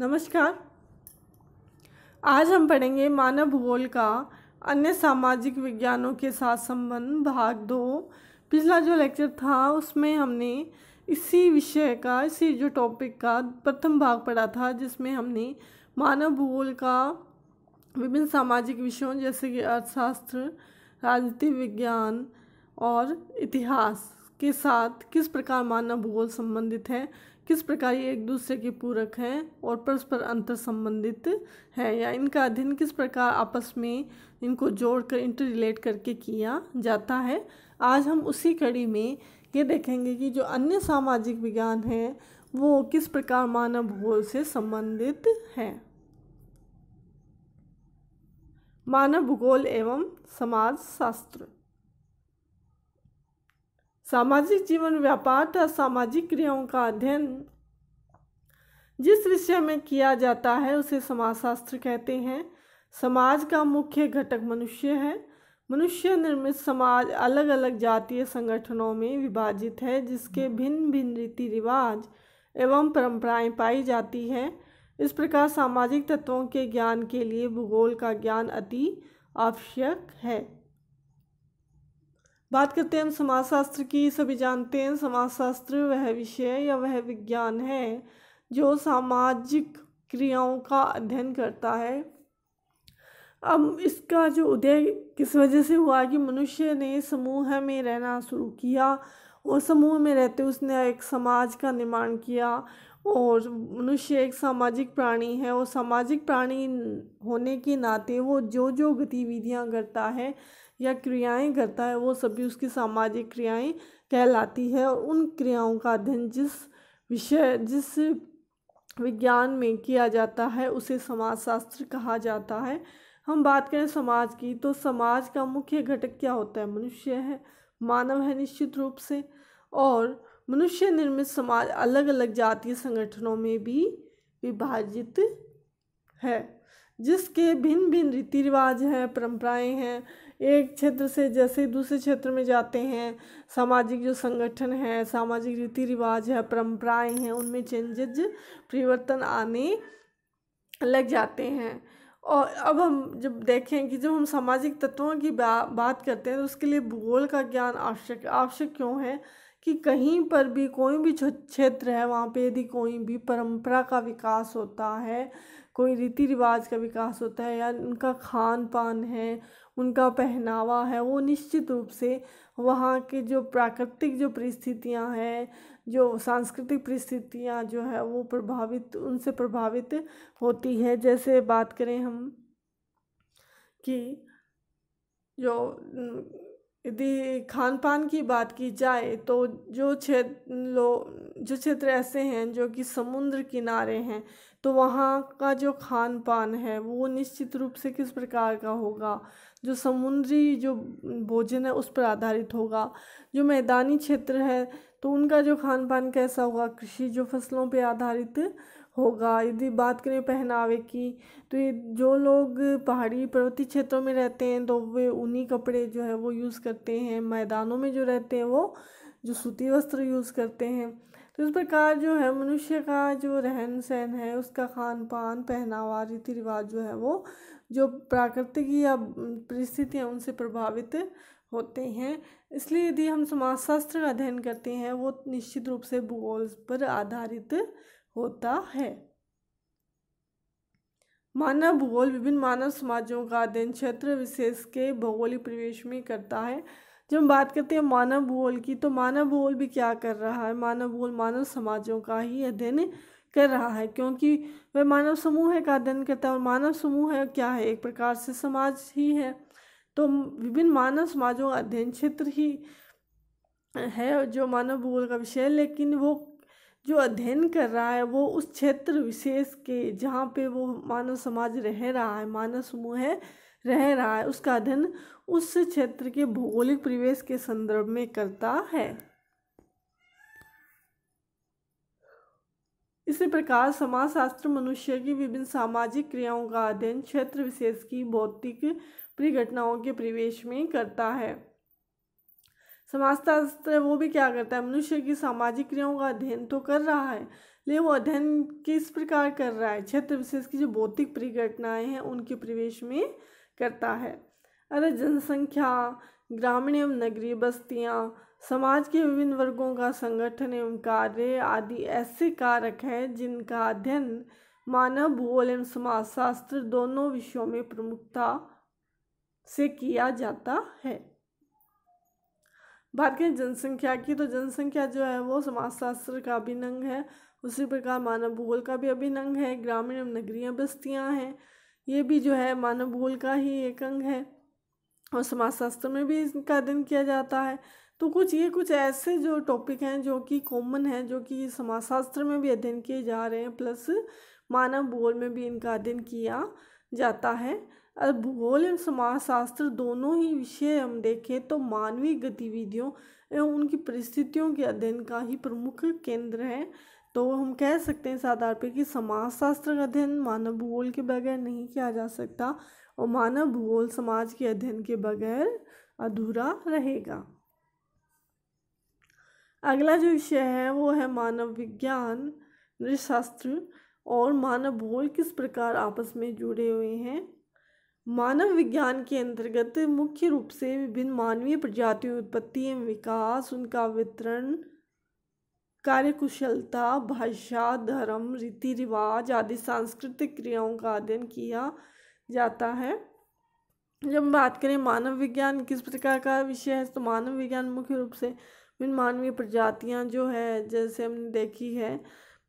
नमस्कार आज हम पढ़ेंगे मानव भूगोल का अन्य सामाजिक विज्ञानों के साथ संबंध भाग दो पिछला जो लेक्चर था उसमें हमने इसी विषय का इसी जो टॉपिक का प्रथम भाग पढ़ा था जिसमें हमने मानव भूगोल का विभिन्न सामाजिक विषयों जैसे कि अर्थशास्त्र राजनीति विज्ञान और इतिहास के साथ किस प्रकार मानव भूगोल संबंधित है किस प्रकार ये एक दूसरे के पूरक हैं और परस्पर अंतर संबंधित हैं या इनका अध्ययन किस प्रकार आपस में इनको जोड़कर इंटर रिलेट करके किया जाता है आज हम उसी कड़ी में ये देखेंगे कि जो अन्य सामाजिक विज्ञान है वो किस प्रकार मानव भूगोल से संबंधित हैं मानव भूगोल एवं समाज शास्त्र सामाजिक जीवन व्यापार तथा सामाजिक क्रियाओं का अध्ययन जिस विषय में किया जाता है उसे समाजशास्त्र कहते हैं समाज का मुख्य घटक मनुष्य है मनुष्य निर्मित समाज अलग अलग जातीय संगठनों में विभाजित है जिसके भिन्न भिन्न रीति रिवाज एवं परंपराएं पाई जाती है इस प्रकार सामाजिक तत्वों के ज्ञान के लिए भूगोल का ज्ञान अति आवश्यक है बात करते हैं हम समाजशास्त्र की सभी जानते हैं समाजशास्त्र वह विषय या वह विज्ञान है जो सामाजिक क्रियाओं का अध्ययन करता है अब इसका जो उदय किस वजह से हुआ कि मनुष्य ने समूह में रहना शुरू किया और समूह में रहते उसने एक समाज का निर्माण किया और मनुष्य एक सामाजिक प्राणी है और सामाजिक प्राणी होने के नाते वो जो जो गतिविधियाँ करता है या क्रियाएं करता है वो सभी उसकी सामाजिक क्रियाएं कहलाती है और उन क्रियाओं का अध्ययन जिस विषय जिस विज्ञान में किया जाता है उसे समाजशास्त्र कहा जाता है हम बात करें समाज की तो समाज का मुख्य घटक क्या होता है मनुष्य है मानव है निश्चित रूप से और मनुष्य निर्मित समाज अलग अलग जातीय संगठनों में भी विभाजित है जिसके भिन्न भिन्न रीति रिवाज हैं परंपराएं हैं एक क्षेत्र से जैसे ही दूसरे क्षेत्र में जाते हैं सामाजिक जो संगठन है सामाजिक रीति रिवाज है परंपराएं हैं उनमें चेंजेज परिवर्तन आने लग जाते हैं और अब हम जब देखें कि जब हम सामाजिक तत्वों की बा, बात करते हैं तो उसके लिए भूगोल का ज्ञान आवश्यक आवश्यक क्यों है कि कहीं पर भी कोई भी क्षेत्र है वहाँ पे यदि कोई भी परंपरा का विकास होता है कोई रीति रिवाज का विकास होता है या उनका खान पान है उनका पहनावा है वो निश्चित रूप से वहाँ के जो प्राकृतिक जो परिस्थितियाँ हैं जो सांस्कृतिक परिस्थितियाँ जो है वो प्रभावित उनसे प्रभावित होती है जैसे बात करें हम कि जो यदि खान पान की बात की जाए तो जो क्षेत्र जो क्षेत्र ऐसे हैं जो कि समुद्र किनारे हैं तो वहाँ का जो खान पान है वो निश्चित रूप से किस प्रकार का होगा जो समुद्री जो भोजन है उस पर आधारित होगा जो मैदानी क्षेत्र है तो उनका जो खान पान कैसा होगा कृषि जो फसलों पर आधारित होगा यदि बात करें पहनावे की तो ये जो लोग पहाड़ी पर्वतीय क्षेत्रों में रहते हैं तो वे ऊनी कपड़े जो है वो यूज़ करते हैं मैदानों में जो रहते हैं वो जो सूती वस्त्र यूज़ करते हैं तो इस प्रकार जो है मनुष्य का जो रहन सहन है उसका खान पान पहनावा रीति रिवाज जो है वो जो प्राकृतिक या परिस्थितियाँ उनसे प्रभावित होते हैं इसलिए यदि हम समाजशास्त्र का अध्ययन करते हैं वो निश्चित रूप से भूगोल पर आधारित होता है मानव भूगोल विभिन्न मानव समाजों का अध्ययन क्षेत्र विशेष के भौगोलिक परिवेश में करता है जब हम बात करते हैं मानव भूगोल की तो मानव भूगोल भी क्या कर रहा है मानव भूगोल मानव समाजों का ही अध्ययन कर रहा है क्योंकि वह मानव समूह का अध्ययन करता है और मानव समूह है क्या है एक प्रकार से समाज ही है तो विभिन्न मानव समाजों का अध्ययन क्षेत्र ही है जो मानव भूगोल का विषय है लेकिन वो जो अध्ययन कर रहा है वो उस क्षेत्र विशेष के जहाँ पे वो मानव समाज रह रहा है मानव समूह है रह रहा है उसका अध्ययन उस क्षेत्र के भौगोलिक परिवेश के संदर्भ में करता है इसी प्रकार समाजशास्त्र मनुष्य की विभिन्न सामाजिक क्रियाओं का अध्ययन क्षेत्र विशेष की भौतिक परिघटनाओं के परिवेश में करता है समाजशास्त्र वो भी क्या करता है मनुष्य की सामाजिक क्रियाओं का अध्ययन तो कर रहा है लेकिन वो अध्ययन किस प्रकार कर रहा है क्षेत्र विशेष की जो भौतिक परिघटनाएं हैं उनके परिवेश में करता है अरे जनसंख्या ग्रामीण एवं नगरीय बस्तियाँ समाज के विभिन्न वर्गों का संगठन एवं कार्य आदि ऐसे कारक हैं जिनका अध्ययन मानव भूगोल एवं समाजशास्त्र दोनों विषयों में प्रमुखता से किया जाता है भारत करें जनसंख्या की तो जनसंख्या जो है वो समाजशास्त्र का अभिनंग है उसी प्रकार मानव भूगोल का भी अभिनंग है ग्रामीण एवं नगरीय बस्तियाँ हैं ये भी जो है मानव भूगोल का ही एक अंग है और समाजशास्त्र में भी इनका अध्ययन किया जाता है तो कुछ ये कुछ ऐसे जो टॉपिक हैं जो कि कॉमन हैं जो कि समाजशास्त्र में भी अध्ययन किए जा रहे हैं प्लस मानव भूगोल में भी इनका अध्ययन किया जाता है और भूगोल एवं समाजशास्त्र दोनों ही विषय हम देखें तो मानवीय गतिविधियों एवं उनकी परिस्थितियों के अध्ययन का ही प्रमुख केंद्र है तो हम कह सकते हैं इस आधार पर कि समाजशास्त्र का अध्ययन मानव भूगोल के बगैर नहीं किया जा सकता और मानव भूगोल समाज के अध्ययन के बगैर अधूरा रहेगा अगला जो विषय है वो है मानव विज्ञान नृशास्त्र और मानव भूगोल किस प्रकार आपस में जुड़े हुए हैं मानव विज्ञान के अंतर्गत मुख्य रूप से विभिन्न मानवीय प्रजातियों उत्पत्ति एवं विकास उनका वितरण कार्यकुशलता भाषा धर्म रीति रिवाज आदि सांस्कृतिक क्रियाओं का अध्ययन किया जाता है जब बात करें मानव विज्ञान किस प्रकार का विषय है तो मानव विज्ञान मुख्य रूप से इन मानवीय प्रजातियाँ जो है जैसे हमने देखी है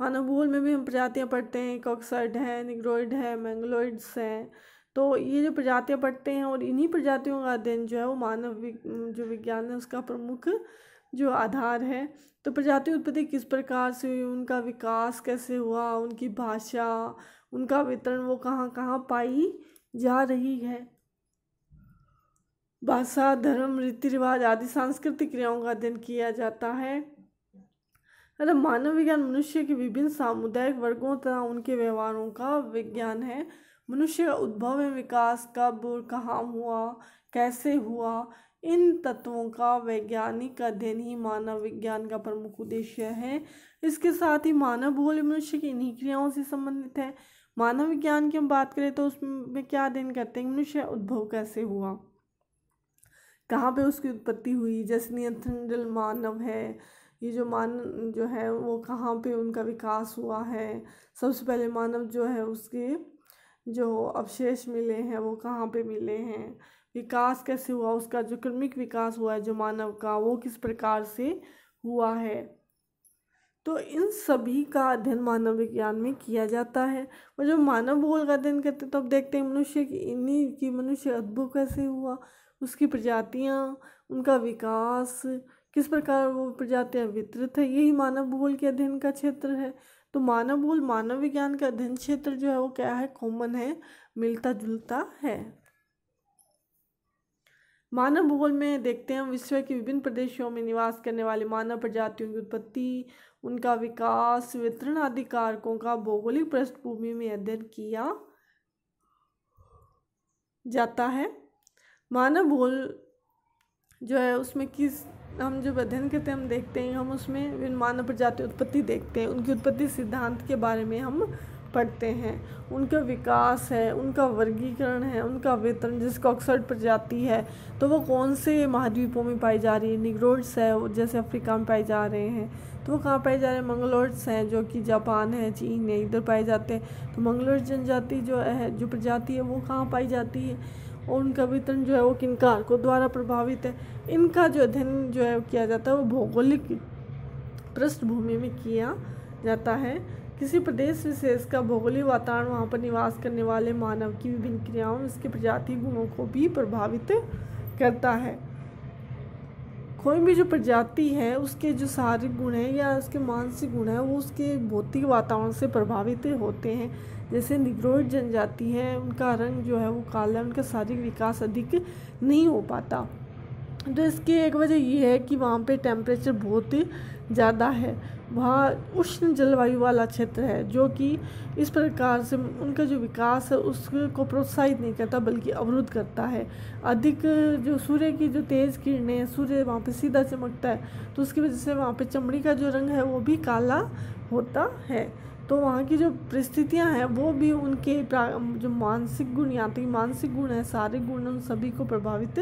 मानव भूल में भी हम प्रजातियाँ पढ़ते हैं कॉक्साइड है निग्रोइड है मैंगलोइड्स हैं तो ये जो प्रजातियाँ पढ़ते हैं और इन्हीं प्रजातियों का अध्ययन जो है वो मानव जो विज्ञान है उसका प्रमुख जो आधार है तो प्रजाति उत्पत्ति किस प्रकार से हुई उनका विकास कैसे हुआ उनकी भाषा उनका वितरण वो कहाँ कहाँ पाई जा रही है भाषा धर्म रीति रिवाज आदि सांस्कृतिक क्रियाओं का अध्ययन किया जाता है अरे मानव विज्ञान मनुष्य के विभिन्न सामुदायिक वर्गों तथा उनके व्यवहारों का विज्ञान है मनुष्य का उद्भव एवं विकास कब और कहाँ हुआ कैसे हुआ इन तत्वों का वैज्ञानिक अध्ययन ही मानव विज्ञान का प्रमुख उद्देश्य है इसके साथ ही मानव भूगोल मनुष्य की इन्हीं क्रियाओं से संबंधित है मानव विज्ञान की हम बात करें तो उसमें क्या अध्ययन करते हैं मनुष्य उद्भव कैसे हुआ कहाँ पे उसकी उत्पत्ति हुई जैसे नियंत्रंडल मानव है ये जो मान जो है वो कहाँ पे उनका विकास हुआ है सबसे पहले मानव जो है उसके जो अवशेष मिले हैं वो कहाँ पे मिले हैं विकास कैसे हुआ उसका जो क्रमिक विकास हुआ है जो मानव का वो किस प्रकार से हुआ है तो इन सभी का अध्ययन मानव विज्ञान में किया जाता है और जब मानव भूगोल का अध्ययन करते हैं तो अब देखते हैं मनुष्य की इन्हीं की मनुष्य अद्भुत कैसे हुआ उसकी प्रजातियाँ उनका विकास किस प्रकार वो प्रजातियाँ वितरित है यही मानव भूगोल के अध्ययन का क्षेत्र है तो मानव भूगोल मानव विज्ञान का अध्ययन क्षेत्र जो है वो क्या है कॉमन है मिलता जुलता है मानव भूगोल में देखते हैं विश्व के विभिन्न प्रदेशों में निवास करने वाले मानव प्रजातियों की उत्पत्ति उनका विकास वितरण आदि कारकों का भौगोलिक पृष्ठभूमि में अध्ययन किया जाता है मानव बोल जो है उसमें किस हम जब अध्ययन करते हैं हम देखते हैं हम उसमें मानव प्रजाति उत्पत्ति देखते हैं उनकी उत्पत्ति सिद्धांत के बारे में हम पढ़ते हैं उनका विकास है उनका वर्गीकरण है उनका वेतन जिसको अक्सर प्रजाति है तो वो कौन से महाद्वीपों में पाई जा रही है निग्रोड्स है जैसे अफ्रीका में पाए जा रहे हैं तो वो कहाँ पाए जा रहे हैं मंगलोर्ड्स हैं जो कि जापान है चीन है इधर पाए जाते हैं तो मंगलोर जनजाति जो है जो प्रजाति है वो कहाँ पाई जाती है और उनका वितरण जो है वो किन कारकों द्वारा प्रभावित है इनका जो अध्ययन जो है किया जाता है वो भौगोलिक पृष्ठभूमि में किया जाता है किसी प्रदेश विशेष का भौगोलिक वातावरण वहाँ पर निवास करने वाले मानव की विभिन्न क्रियाओं में इसके प्रजाति गुणों को भी प्रभावित करता है कोई भी जो प्रजाति है उसके जो शारीरिक गुण है या उसके मानसिक गुण हैं वो उसके भौतिक वातावरण से प्रभावित होते हैं जैसे निग्रोड जनजाति है उनका रंग जो है वो काला है उनका शारीरिक विकास अधिक नहीं हो पाता तो इसकी एक वजह ये है कि वहाँ पे टेम्परेचर बहुत ज़्यादा है वहाँ उष्ण जलवायु वाला क्षेत्र है जो कि इस प्रकार से उनका जो विकास है उसको प्रोत्साहित नहीं करता बल्कि अवरुद्ध करता है अधिक जो सूर्य की जो तेज़ किरणें हैं सूर्य वहाँ पे सीधा चमकता है तो उसकी वजह से वहाँ पे चमड़ी का जो रंग है वो भी काला होता है तो वहाँ की जो परिस्थितियाँ हैं वो भी उनके जो मानसिक गुण यात्री मानसिक गुण है सारे गुण उन सभी को प्रभावित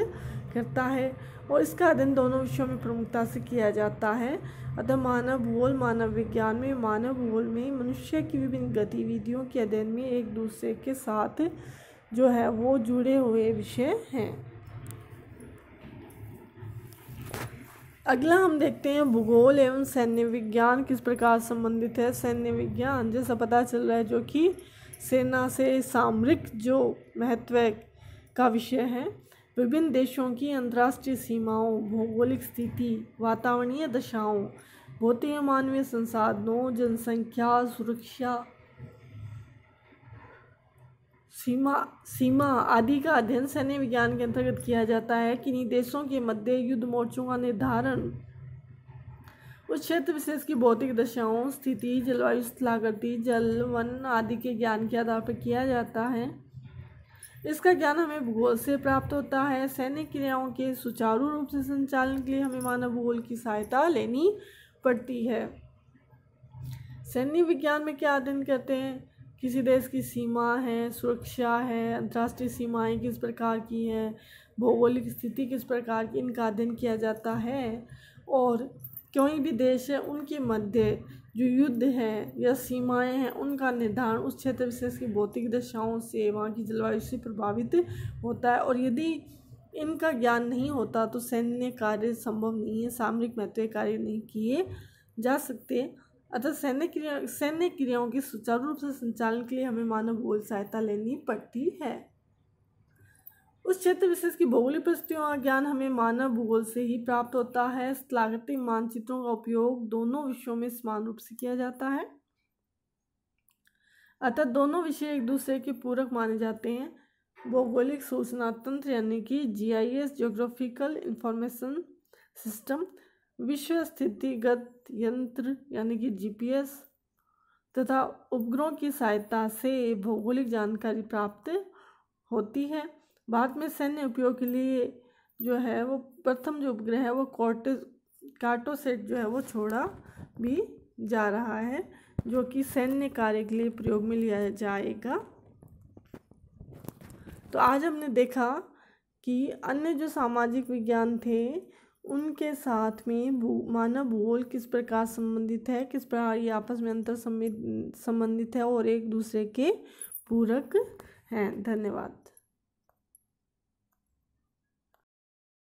करता है और इसका अध्ययन दोनों विषयों में प्रमुखता से किया जाता है अतः मानव भूगोल मानव विज्ञान में मानव भूगोल में मनुष्य की विभिन्न गतिविधियों के अध्ययन में एक दूसरे के साथ जो है वो जुड़े हुए विषय हैं अगला हम देखते हैं भूगोल एवं सैन्य विज्ञान किस प्रकार संबंधित है सैन्य विज्ञान जैसा पता चल रहा है जो कि सेना से सामरिक जो महत्व का विषय है विभिन्न देशों की अंतर्राष्ट्रीय सीमाओं भौगोलिक स्थिति वातावरणीय दशाओं भौतिक मानवीय संसाधनों जनसंख्या सुरक्षा सीमा सीमा आदि का अध्ययन सैन्य विज्ञान के अंतर्गत किया जाता है किन्हीं देशों के मध्य युद्ध मोर्चों का निर्धारण उस क्षेत्र विशेष की भौतिक दशाओं स्थिति जलवायु स्थलाकृति जल वन आदि के ज्ञान के आधार पर किया जाता है इसका ज्ञान हमें भूगोल से प्राप्त होता है सैन्य क्रियाओं के सुचारू रूप से संचालन के लिए हमें मानव भूगोल की सहायता लेनी पड़ती है सैन्य विज्ञान में क्या अध्ययन करते हैं किसी देश की सीमा है सुरक्षा है अंतर्राष्ट्रीय सीमाएं किस प्रकार की हैं भौगोलिक स्थिति किस प्रकार की इनका अध्ययन किया जाता है और कोई भी देश है उनके मध्य जो युद्ध है या सीमाएं हैं उनका निर्धारण उस क्षेत्र विशेष की भौतिक दशाओं से वहाँ की जलवायु से प्रभावित होता है और यदि इनका ज्ञान नहीं होता तो सैन्य कार्य संभव नहीं है सामरिक महत्व कार्य नहीं किए जा सकते अतः सैन्य क्रिया सैन्य क्रियाओं के सुचारू रूप से संचालन के लिए हमें मानव भूगोल सहायता लेनी पड़ती है उस क्षेत्र विशेष की भौगोलिक परिस्थितियों का ज्ञान हमें मानव भूगोल से ही प्राप्त होता है स्थलाकृतिक मानचित्रों का उपयोग दोनों विषयों में समान रूप से किया जाता है अतः दोनों विषय एक दूसरे के पूरक माने जाते हैं भौगोलिक सूचना तंत्र यानी कि G I S geographical information system विश्व स्थितिगत यंत्र यानी कि जीपीएस तथा उपग्रहों की सहायता से भौगोलिक जानकारी प्राप्त होती है भारत में सैन्य उपयोग के लिए जो है वो प्रथम जो उपग्रह है वो कॉटे काटो सेट जो है वो छोड़ा भी जा रहा है जो कि सैन्य कार्य के लिए प्रयोग में लिया जाएगा तो आज हमने देखा कि अन्य जो सामाजिक विज्ञान थे उनके साथ में भू मानव भूगोल किस प्रकार संबंधित है किस प्रकार ये आपस में अंतर संबंधित है और एक दूसरे के पूरक हैं धन्यवाद